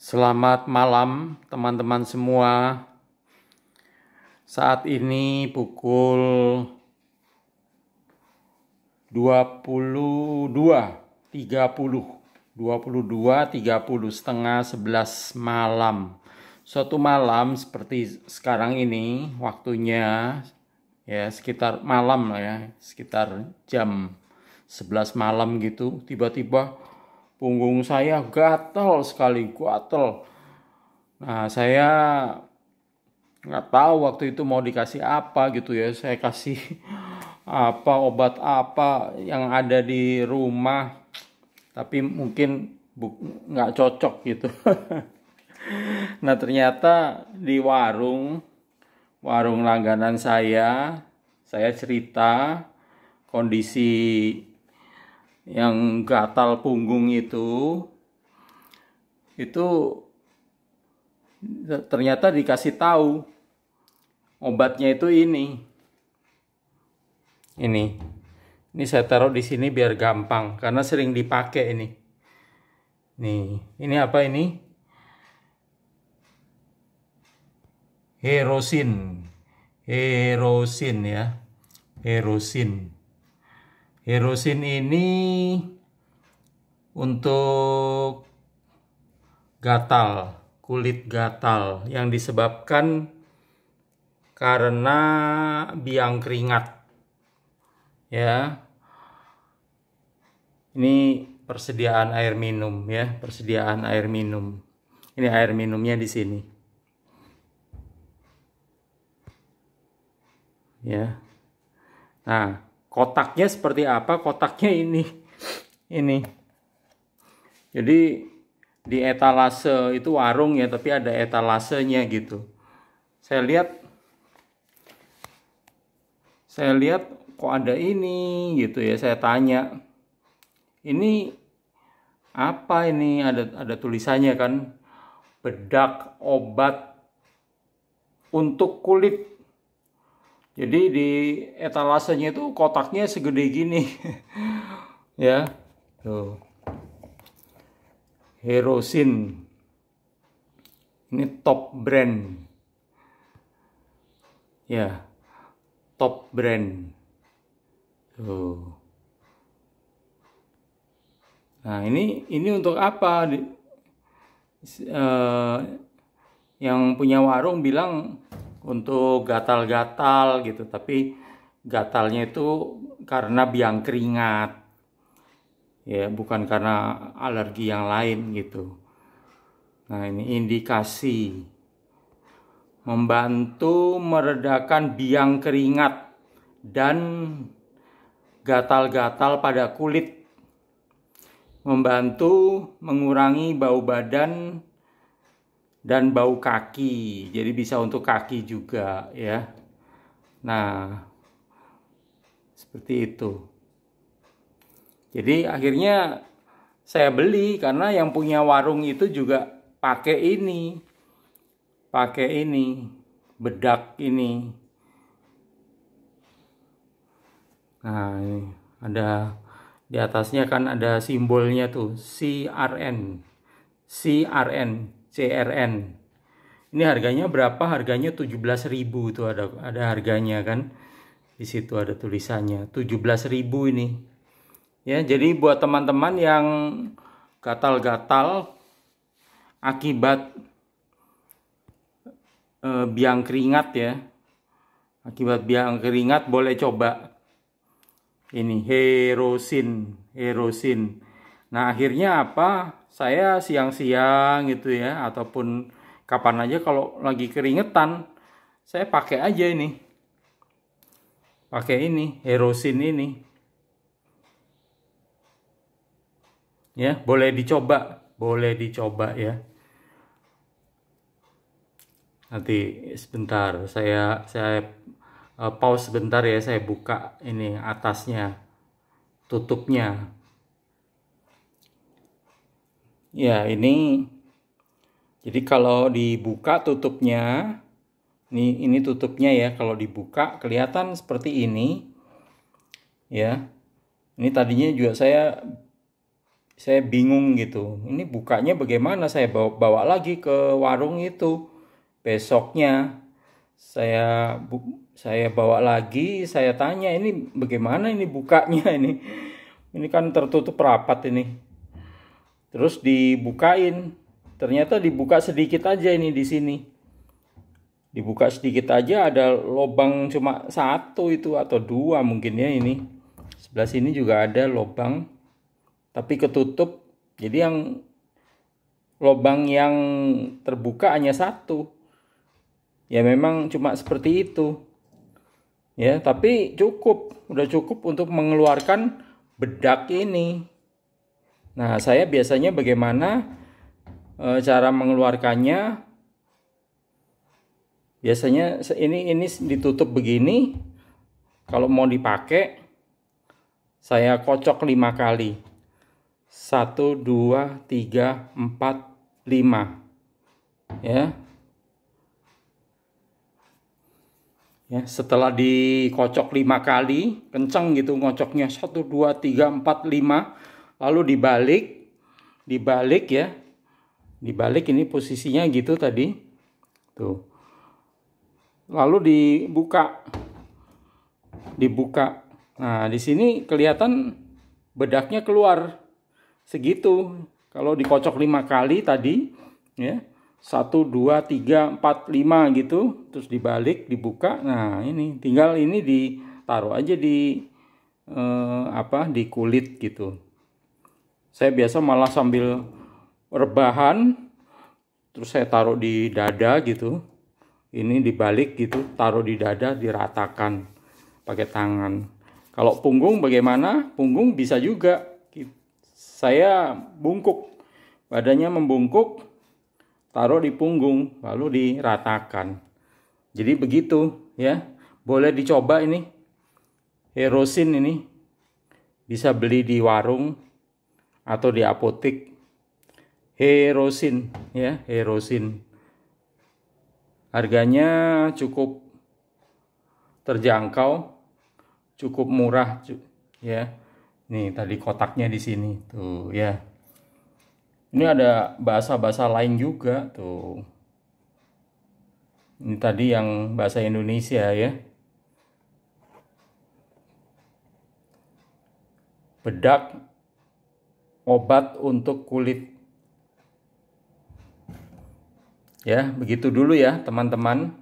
Selamat malam teman-teman semua. Saat ini pukul 22.30 22.30 setengah 11 malam. Suatu malam seperti sekarang ini waktunya ya sekitar malam lah ya, sekitar jam 11 malam gitu tiba-tiba Punggung saya gatel sekali, gatel. Nah, saya nggak tahu waktu itu mau dikasih apa gitu ya. Saya kasih apa obat apa yang ada di rumah, tapi mungkin nggak cocok gitu. nah ternyata di warung warung langganan saya saya cerita kondisi yang gatal punggung itu itu ternyata dikasih tahu obatnya itu ini ini ini saya taruh di sini biar gampang karena sering dipakai ini nih ini apa ini herosin herosin ya herosin Herosin ini untuk gatal, kulit gatal yang disebabkan karena biang keringat. Ya. Ini persediaan air minum ya, persediaan air minum. Ini air minumnya di sini. Ya. Nah, kotaknya seperti apa kotaknya ini ini jadi di etalase itu warung ya tapi ada etalasenya gitu saya lihat saya lihat kok ada ini gitu ya saya tanya ini apa ini ada ada tulisannya kan bedak obat untuk kulit jadi di etalasenya itu kotaknya segede gini. ya. Tuh. Herosin. Ini top brand. Ya. Top brand. Tuh. Nah, ini ini untuk apa? Di, uh, yang punya warung bilang untuk gatal-gatal gitu tapi gatalnya itu karena biang keringat ya bukan karena alergi yang lain gitu nah ini indikasi membantu meredakan biang keringat dan gatal-gatal pada kulit membantu mengurangi bau badan dan bau kaki jadi bisa untuk kaki juga ya nah seperti itu jadi akhirnya saya beli karena yang punya warung itu juga pakai ini pakai ini bedak ini nah ini ada di atasnya kan ada simbolnya tuh CRN CRN CRN. Ini harganya berapa? Harganya 17.000 itu ada ada harganya kan. Di situ ada tulisannya 17.000 ini. Ya, jadi buat teman-teman yang gatal-gatal akibat e, biang keringat ya. Akibat biang keringat boleh coba ini herosin, herosin. Nah, akhirnya apa? saya siang-siang gitu ya ataupun kapan aja kalau lagi keringetan saya pakai aja ini pakai ini herosin ini ya boleh dicoba boleh dicoba ya nanti sebentar saya saya eh, pause sebentar ya saya buka ini atasnya tutupnya Ya, ini jadi kalau dibuka tutupnya, ini ini tutupnya ya, kalau dibuka kelihatan seperti ini. Ya. Ini tadinya juga saya saya bingung gitu. Ini bukanya bagaimana saya bawa, bawa lagi ke warung itu. Besoknya saya bu, saya bawa lagi, saya tanya ini bagaimana ini bukanya ini. Ini kan tertutup rapat ini terus dibukain ternyata dibuka sedikit aja ini di sini dibuka sedikit aja ada lobang cuma satu itu atau dua mungkin ya ini sebelah sini juga ada lobang tapi ketutup jadi yang lobang yang terbuka hanya satu ya memang cuma seperti itu ya tapi cukup udah cukup untuk mengeluarkan bedak ini Nah, saya biasanya bagaimana e, cara mengeluarkannya? Biasanya ini ini ditutup begini. Kalau mau dipakai saya kocok lima kali. satu dua tiga empat lima Ya. ya setelah dikocok lima kali kenceng gitu ngocoknya satu dua tiga empat lima lalu dibalik dibalik ya dibalik ini posisinya gitu tadi tuh lalu dibuka dibuka nah di sini kelihatan bedaknya keluar segitu kalau dikocok lima kali tadi ya satu dua tiga empat lima gitu terus dibalik dibuka nah ini tinggal ini ditaruh aja di eh, apa di kulit gitu saya biasa malah sambil rebahan terus saya taruh di dada gitu. Ini dibalik gitu, taruh di dada diratakan pakai tangan. Kalau punggung bagaimana? Punggung bisa juga. Saya bungkuk. Badannya membungkuk, taruh di punggung, lalu diratakan. Jadi begitu ya. Boleh dicoba ini. Herosin ini bisa beli di warung atau di apotik herosin ya herosin harganya cukup terjangkau cukup murah ya nih tadi kotaknya di sini tuh ya ini ada bahasa-bahasa lain juga tuh ini tadi yang bahasa Indonesia ya bedak obat untuk kulit. Ya, begitu dulu ya, teman-teman.